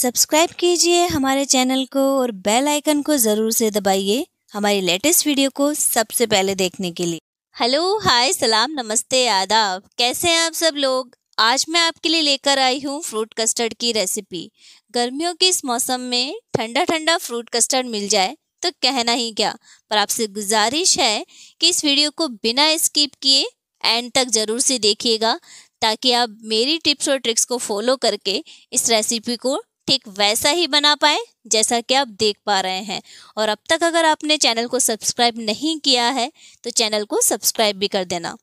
subscribe कीजिए हमारे channel को और बेल आइकन को ज़रूर से दबाइए हमारी लेटेस्ट वीडियो को सबसे पहले देखने के लिए हेलो हाय सलाम नमस्ते आदाब कैसे हैं आप सब लोग आज मैं आपके लिए लेकर आई हूँ फ्रूट कस्टर्ड की रेसिपी गर्मियों के इस मौसम में ठंडा ठंडा फ्रूट कस्टर्ड मिल जाए तो कहना ही क्या पर आपसे गुजारिश है कि इस वीडियो को बिना स्किप किए एंड तक ज़रूर से देखिएगा ताकि आप मेरी टिप्स और ट्रिक्स को फॉलो करके इस रेसिपी को ठीक वैसा ही बना पाए जैसा कि आप देख पा रहे हैं और अब तक अगर आपने चैनल को सब्सक्राइब नहीं किया है तो चैनल को सब्सक्राइब भी कर देना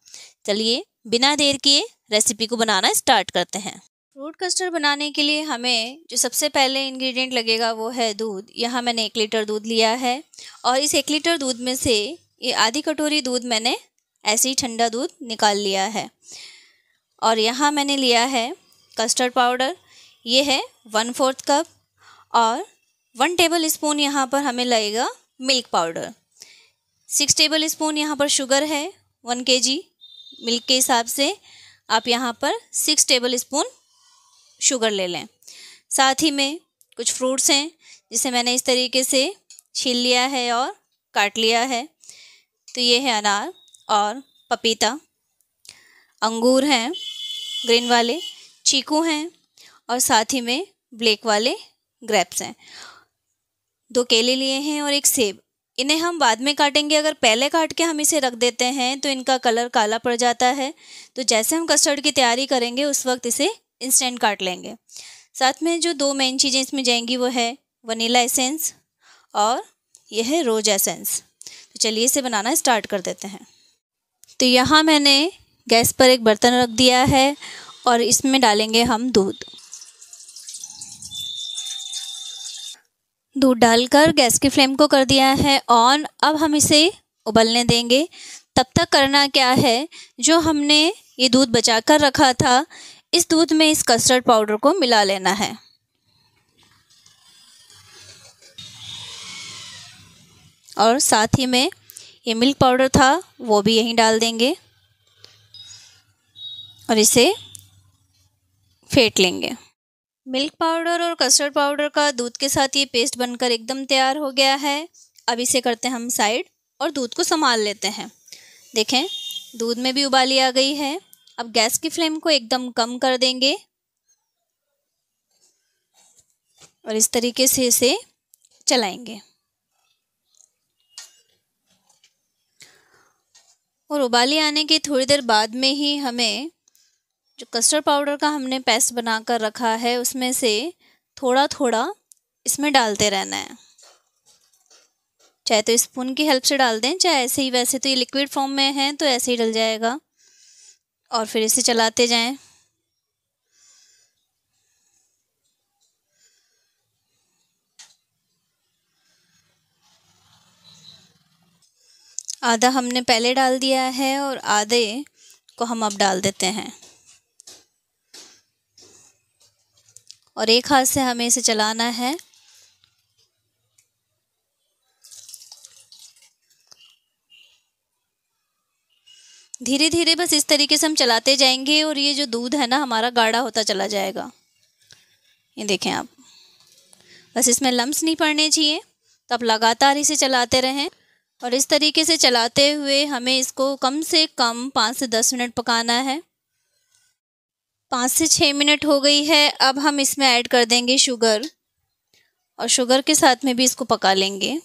चलिए बिना देर किए रेसिपी को बनाना स्टार्ट करते हैं फ्रूट कस्टर्ड बनाने के लिए हमें जो सबसे पहले इंग्रेडिएंट लगेगा वो है दूध यहाँ मैंने एक लीटर दूध लिया है और इस एक लीटर दूध में से ये आधी कटोरी दूध मैंने ऐसे ही ठंडा दूध निकाल लिया है और यहाँ मैंने लिया है कस्टर्ड पाउडर ये है वन फोर्थ कप और वन टेबल स्पून यहाँ पर हमें लगेगा milk powder six tablespoon यहाँ पर शुगर है वन के जी मिल्क के हिसाब से आप यहाँ पर सिक्स टेबल स्पून शुगर ले लें साथ ही में कुछ फ्रूट्स हैं जिसे मैंने इस तरीके से छील लिया है और काट लिया है तो ये है अनार और पपीता अंगूर हैं ग्रीन वाले चीकू हैं और साथ ही में ब्लैक वाले ग्रेप्स हैं दो केले लिए हैं और एक सेब इन्हें हम बाद में काटेंगे अगर पहले काट के हम इसे रख देते हैं तो इनका कलर काला पड़ जाता है तो जैसे हम कस्टर्ड की तैयारी करेंगे उस वक्त इसे इंस्टेंट काट लेंगे साथ में जो दो मेन चीज़ें इसमें जाएंगी वो है वनीला एसेंस और यह है रोज एसेंस तो चलिए इसे बनाना स्टार्ट कर देते हैं तो यहाँ मैंने गैस पर एक बर्तन रख दिया है और इसमें डालेंगे हम दूध दूध डालकर गैस की फ्लेम को कर दिया है ऑन अब हम इसे उबलने देंगे तब तक करना क्या है जो हमने ये दूध बचा कर रखा था इस दूध में इस कस्टर्ड पाउडर को मिला लेना है और साथ ही में ये मिल्क पाउडर था वो भी यहीं डाल देंगे और इसे फेंट लेंगे मिल्क पाउडर और कस्टर्ड पाउडर का दूध के साथ ये पेस्ट बनकर एकदम तैयार हो गया है अब इसे करते हैं हम साइड और दूध को संभाल लेते हैं देखें दूध में भी उबाली आ गई है अब गैस की फ्लेम को एकदम कम कर देंगे और इस तरीके से इसे चलाएंगे और उबाली आने के थोड़ी देर बाद में ही हमें जो कस्टर्ड पाउडर का हमने पेस्ट बना कर रखा है उसमें से थोड़ा थोड़ा इसमें डालते रहना है चाहे तो स्पून की हेल्प से डाल दें चाहे ऐसे ही वैसे तो ये लिक्विड फॉर्म में है तो ऐसे ही डल जाएगा और फिर इसे चलाते जाएं आधा हमने पहले डाल दिया है और आधे को हम अब डाल देते हैं और एक हाथ से हमें इसे चलाना है धीरे धीरे बस इस तरीके से हम चलाते जाएंगे और ये जो दूध है ना हमारा गाढ़ा होता चला जाएगा ये देखें आप बस इसमें लम्स नहीं पड़ने चाहिए तो आप लगातार इसे चलाते रहें और इस तरीके से चलाते हुए हमें इसको कम से कम पाँच से दस मिनट पकाना है पाँच से छः मिनट हो गई है अब हम इसमें ऐड कर देंगे शुगर और शुगर के साथ में भी इसको पका लेंगे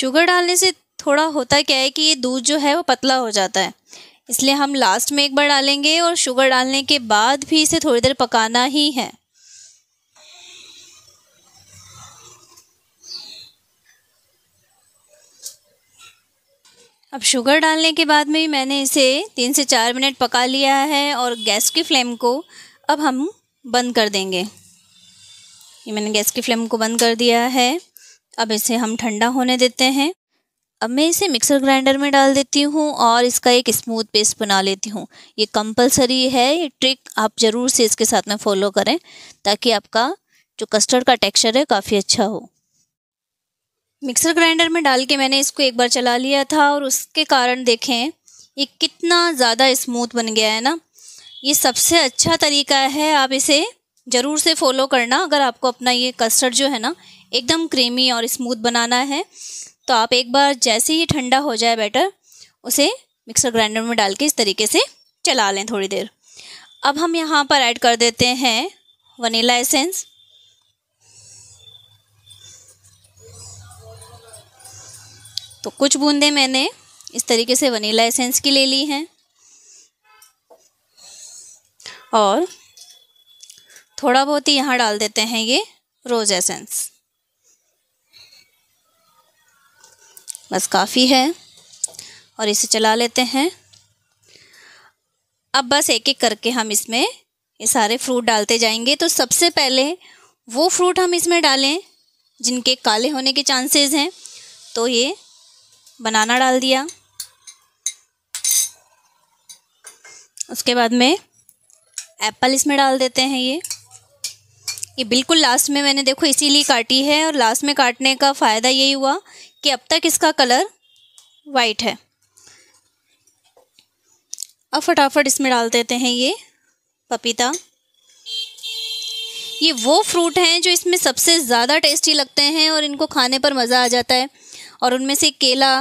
शुगर डालने से थोड़ा होता क्या है कि ये दूध जो है वो पतला हो जाता है इसलिए हम लास्ट में एक बार डालेंगे और शुगर डालने के बाद भी इसे थोड़ी देर पकाना ही है अब शुगर डालने के बाद में मैंने इसे तीन से चार मिनट पका लिया है और गैस की फ्लेम को अब हम बंद कर देंगे ये मैंने गैस की फ्लेम को बंद कर दिया है अब इसे हम ठंडा होने देते हैं अब मैं इसे मिक्सर ग्राइंडर में डाल देती हूँ और इसका एक स्मूथ पेस्ट बना लेती हूँ ये कंपलसरी है ये ट्रिक आप ज़रूर से इसके साथ में फॉलो करें ताकि आपका जो कस्टर्ड का टेक्सचर है काफ़ी अच्छा हो मिक्सर ग्राइंडर में डाल के मैंने इसको एक बार चला लिया था और उसके कारण देखें ये कितना ज़्यादा स्मूथ बन गया है ना ये सबसे अच्छा तरीका है आप इसे ज़रूर से फॉलो करना अगर आपको अपना ये कस्टर्ड जो है ना एकदम क्रीमी और स्मूथ बनाना है तो आप एक बार जैसे ही ठंडा हो जाए बैटर उसे मिक्सर ग्राइंडर में डाल के इस तरीके से चला लें थोड़ी देर अब हम यहाँ पर ऐड कर देते हैं वनीला एसेंस तो कुछ बूंदें मैंने इस तरीके से वनीला एसेंस की ले ली हैं और थोड़ा बहुत ही यहाँ डाल देते हैं ये रोज़ एसेंस बस काफ़ी है और इसे चला लेते हैं अब बस एक एक करके हम इसमें ये सारे फ्रूट डालते जाएंगे तो सबसे पहले वो फ्रूट हम इसमें डालें जिनके काले होने के चांसेस हैं तो ये बनाना डाल दिया उसके बाद में एप्पल इसमें डाल देते हैं ये ये बिल्कुल लास्ट में मैंने देखो इसीलिए काटी है और लास्ट में काटने का फ़ायदा यही हुआ कि अब तक इसका कलर वाइट है अब फटाफट इसमें डाल देते हैं ये पपीता ये वो फ्रूट हैं जो इसमें सबसे ज़्यादा टेस्टी लगते हैं और इनको खाने पर मज़ा आ जाता है और उनमें से केला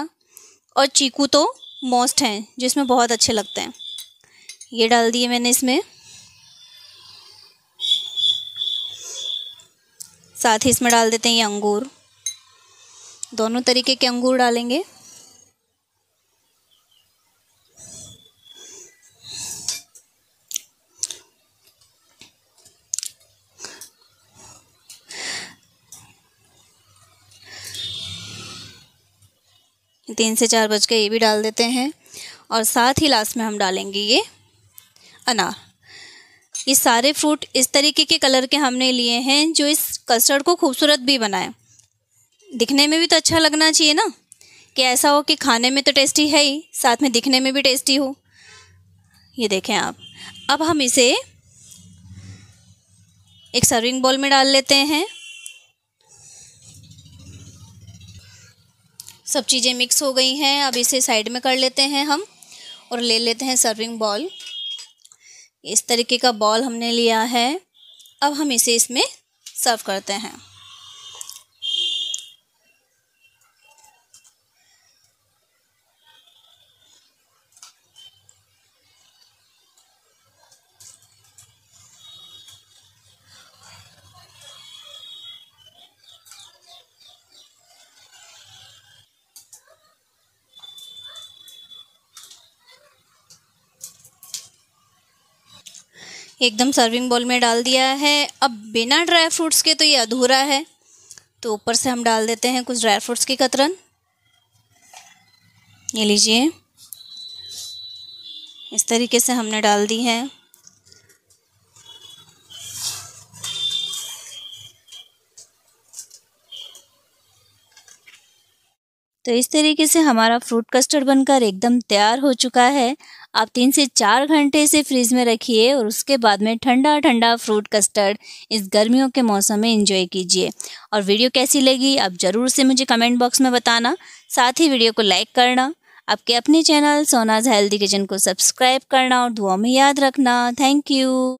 और चीकू तो मोस्ट हैं जिसमें बहुत अच्छे लगते हैं ये डाल दिए मैंने इसमें साथ ही इसमें डाल देते हैं ये अंगूर दोनों तरीके के अंगूर डालेंगे तीन से चार बज के ये भी डाल देते हैं और साथ ही लास्ट में हम डालेंगे ये अनार ये सारे फ्रूट इस तरीके के कलर के हमने लिए हैं जो इस कस्टर्ड को खूबसूरत भी बनाए दिखने में भी तो अच्छा लगना चाहिए ना कि ऐसा हो कि खाने में तो टेस्टी है ही साथ में दिखने में भी टेस्टी हो ये देखें आप अब हम इसे एक सर्विंग बॉल में डाल लेते हैं सब चीज़ें मिक्स हो गई हैं अब इसे साइड में कर लेते हैं हम और ले लेते हैं सर्विंग बॉल इस तरीके का बॉल हमने लिया है अब हम इसे इसमें सर्व करते हैं एकदम सर्विंग बॉल में डाल दिया है अब बिना ड्राई फ्रूट्स के तो ये अधूरा है तो ऊपर से हम डाल देते हैं कुछ ड्राई फ्रूट्स की कतरन ये लीजिए इस तरीके से हमने डाल दी है तो इस तरीके से हमारा फ्रूट कस्टर्ड बनकर एकदम तैयार हो चुका है आप तीन से चार घंटे इसे फ्रीज में रखिए और उसके बाद में ठंडा ठंडा फ्रूट कस्टर्ड इस गर्मियों के मौसम में इंजॉय कीजिए और वीडियो कैसी लगी आप ज़रूर से मुझे कमेंट बॉक्स में बताना साथ ही वीडियो को लाइक करना आपके अपने चैनल सोनाज हेल्दी किचन को सब्सक्राइब करना और दुआ में याद रखना थैंक यू